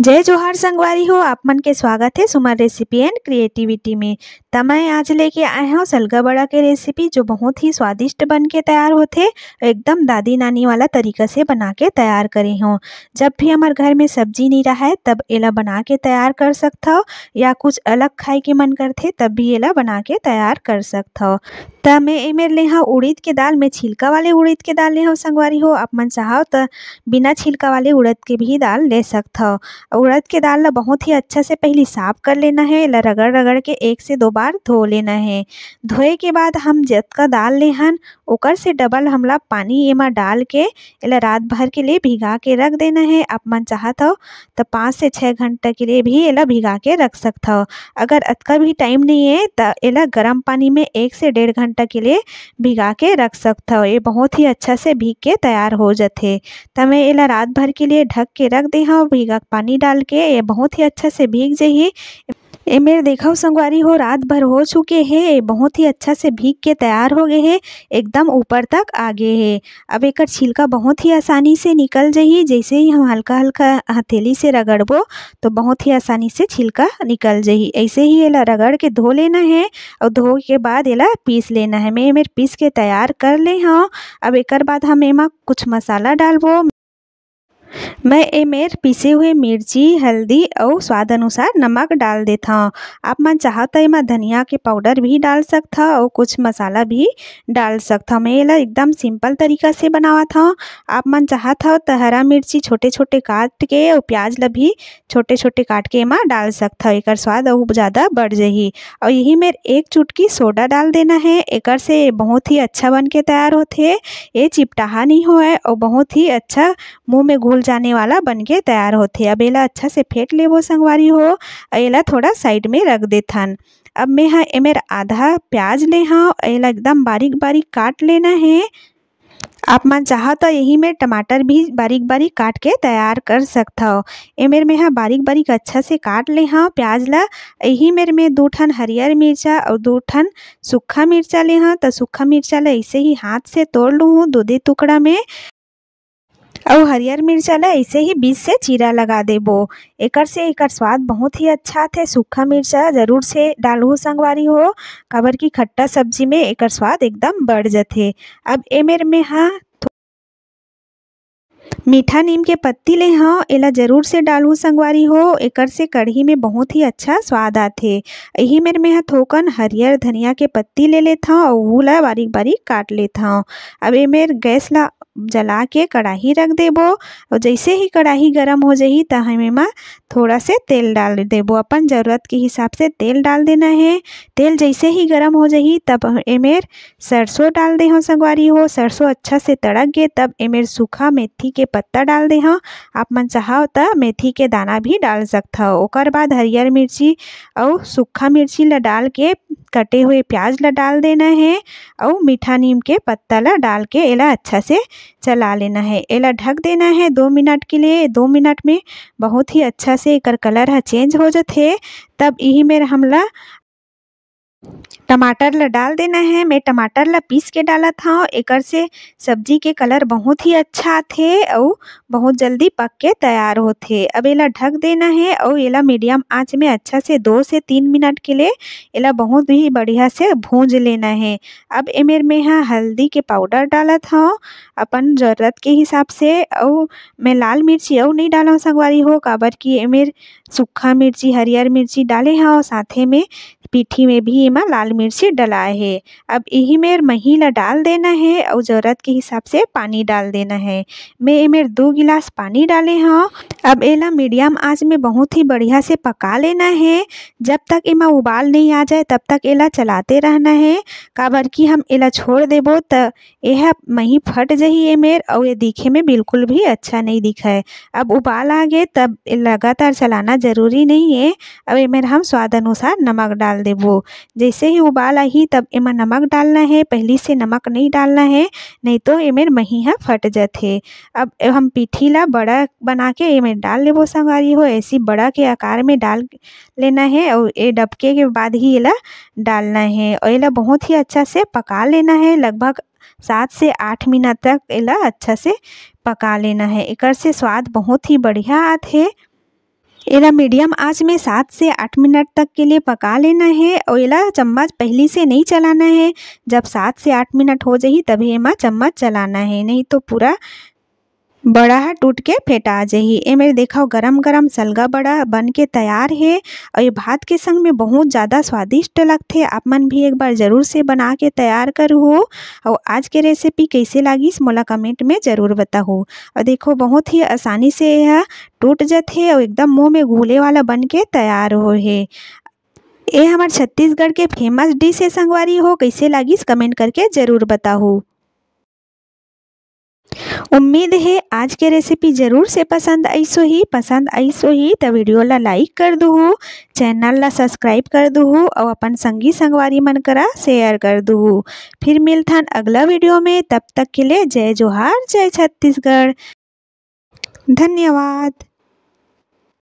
जय जोहार संगवारी हो आप मन के स्वागत है सुमर रेसिपी एंड क्रिएटिविटी में तो मैं आज लेके आए हूँ सलगा बड़ा के रेसिपी जो बहुत ही स्वादिष्ट बन के तैयार होते एकदम दादी नानी वाला तरीका से बना के तैयार करे हूँ जब भी हमारे घर में सब्जी नहीं रहा है तब एला बना के तैयार कर सकता हो या कुछ अलग खाए के मन करते तब भी एला बना के तैयार कर सकता हो तो मैं ये ले हाँ उड़ीद के दाल में छिलका वाले उड़ीद के दाल ले हूँ संगवारी हो आप मन चाहो तो बिना छिलका वाले उड़द के भी दाल ले सकता हो उड़द के दाल ला बहुत ही अच्छा से पहले साफ कर लेना है ला रगड़ रगड़ के एक से दो बार धो लेना है धोए के बाद हम जतका दाल ले हन ओकर से डबल हमला पानी एमा डाल के ला रात भर के लिए भिगा के रख देना है आप मन चाहत हो तो पाँच से छः घंटा के लिए भी एला भिगा के रख सकता हो अगर अतका भी टाइम नहीं है तो एला गर्म पानी में एक से डेढ़ घंटा के लिए भिगा के रख सकता हो ये बहुत ही अच्छा से भीग के तैयार हो जाते तब एला रात भर के लिए ढक के रख दे हूँ भिगा पानी डाल के ये बहुत ही अच्छा से भीग जाइए ये मेरे देखा संगवारी हो रात भर हो चुके हैं ये बहुत ही अच्छा से भीग के तैयार हो गए हैं एकदम ऊपर तक आ गए हैं अब एक छिलका बहुत ही आसानी से निकल जाइए जैसे ही हम हल्का हल्का हथेली से रगड़बो तो बहुत ही आसानी से छिलका निकल जाइए ऐसे ही ये रगड़ के धो लेना है और धो के बाद ये पीस लेना है मैं मेरे पीस के तैयार कर ले हूँ अब एक बाद हम एमा कुछ मसाला डालबो मैं ए मेर पीसे हुए मिर्ची हल्दी और स्वाद अनुसार नमक डाल देता हूँ आप मन चाहो तो मैं धनिया के पाउडर भी डाल सकता और कुछ मसाला भी डाल सकता मैं ये एकदम सिंपल तरीका से बनावा था आप मन चाह हो तो हरा मिर्ची छोटे छोटे काट के और प्याज ल भी छोटे छोटे काट के एमा डाल सकता एक स्वाद और ज़्यादा बढ़ जाही और यही मेर एक चुटकी सोडा डाल देना है एक से बहुत ही अच्छा बन के तैयार होते ये चिपटाहा नहीं हो और बहुत ही अच्छा मुँह में घुल जाने फेंटने वाला बनके तैयार होते अब एला अच्छा से फेंट ले वो संगवारी हो एला थोड़ा साइड में रख दे थन अब मैं हाँ एमेर आधा प्याज ले हाँ एला एकदम बारीक बारीक काट लेना है आप मन चाहो तो यही में टमाटर भी बारीक बारीक काट के तैयार कर सकता हो एमेर में हाँ बारीक बारीक अच्छा से काट ले हाँ प्याज ला यही मेर में दो ठन हरियर मिर्चा और दो ठन सूखा मिर्चा ले हाँ तो सूखा मिर्चा ला ऐसे ही हाथ से तोड़ लूँ दो दे टुकड़ा में और हरियर मिर्चा ला ऐसे ही बीज से चीरा लगा देबो एकर से एकर स्वाद बहुत ही अच्छा थे सूखा मिर्चा ज़रूर से डालू संगवारी हो काबर की खट्टा सब्जी में एकर स्वाद एकदम बढ़ जाते अब एमेर में हाँ मीठा नीम के पत्ती ले हाँ एला जरूर से डालू संगवारी हो एकर से कढ़ी में बहुत ही अच्छा स्वाद आते यही मेरे में हाँ, थोकन हरियर धनिया के पत्ती ले लेता हूँ और ला बारीक बारीक काट लेता हूँ अब ये मेरे गैस ला जला के कढ़ाही रख देबो और जैसे ही कढ़ाही गरम हो जाए तो हमें में थोड़ा से तेल डाल देबो अपन ज़रूरत के हिसाब से तेल डाल देना है तेल जैसे ही गर्म हो जाए तब एमेर सरसों डाल दे हों संगवारी हो सरसों अच्छा से तड़क गए तब एमेर सूखा मेथी के पत्ता डाल दे हों आप मन चाहो तो मेथी के दाना भी डाल सकता हो और बाद हरियर मिर्ची और सूखा मिर्ची ला डाल के कटे हुए प्याज ला डाल देना है और मीठा नीम के पत्ता ला डाल के एला अच्छा से चला लेना है एला ढक देना है दो मिनट के लिए दो मिनट में बहुत ही अच्छा से एकर कलर ह चेंज हो जाते तब यही में हमला टमाटर ला डाल देना है मैं टमाटर ला पीस के डालत हव एकर से सब्जी के कलर बहुत ही अच्छा थे और बहुत जल्दी पक के तैयार होते अब एला ढक देना है और एला मीडियम आंच में अच्छा से दो से तीन मिनट के लिए एला बहुत ही बढ़िया से भूंज लेना है अब इमेर में यहाँ हल्दी के पाउडर डालत था अपन ज़रूरत के हिसाब से और मैं लाल मिर्ची और नहीं डाला संगवारी हो काबर की इमेर सूखा मिर्ची हरियर मिर्ची डाले और साथे में पीठी में भी में लाल मिर्ची डला है अब यही मेर महीला डाल देना है और ज़रूरत के हिसाब से पानी डाल देना है मैं इमेर दो गिलास पानी डाले हाँ अब एला मीडियम आँच में बहुत ही बढ़िया से पका लेना है जब तक इमा उबाल नहीं आ जाए तब तक एला चलाते रहना है काबर की हम एला छोड़ देबो तो यह मही फट जही इमेर और ये दिखे में बिल्कुल भी अच्छा नहीं दिखा है अब उबाल आ गए तब लगातार चलाना ज़रूरी नहीं है अब इमेर हम स्वाद अनुसार नमक डाल देबो जैसे ही उबाल आई तब एमा नमक डालना है पहली से नमक नहीं डालना है नहीं तो मही महीहा फट जाते अब हम पिठी ला बड़ा बना के एमेर डाल लेबो संगवारी हो ऐसी बड़ा के आकार में डाल लेना है और ये डबके के बाद ही एला डालना है और एला बहुत ही अच्छा से पका लेना है लगभग सात से आठ मिनट तक इला अच्छा से पका लेना है एकर से स्वाद बहुत ही बढ़िया आते हैं एला मीडियम आंच में सात से आठ मिनट तक के लिए पका लेना है और एला चम्मच पहले से नहीं चलाना है जब सात से आठ मिनट हो जाए तभी एमा चम्मच चलाना है नहीं तो पूरा बड़ा है टूट के फेटा जाही मेरे देखा गरम गरम सलगा बड़ा बन के तैयार है और ये भात के संग में बहुत ज़्यादा स्वादिष्ट लगते आप मन भी एक बार ज़रूर से बना के तैयार करो और आज के रेसिपी कैसे लागिस मोला कमेंट में ज़रूर बताओ और देखो बहुत ही आसानी से यह टूट जाथे और एकदम मुँह में घूले वाला बन के तैयार हो है ये हमारे छत्तीसगढ़ के फेमस डिश है संगवारी हो कैसे लागिस कमेंट करके ज़रूर बताओ उम्मीद है आज के रेसिपी ज़रूर से पसंद सो ही पसंद सो ही तो वीडियो ला लाइक कर दू चैनल ला सब्सक्राइब कर दू और अपन संगी संगवारी मन करा शेयर कर दू फिर मिलथन अगला वीडियो में तब तक के लिए जय जोहार जय छत्तीसगढ़ धन्यवाद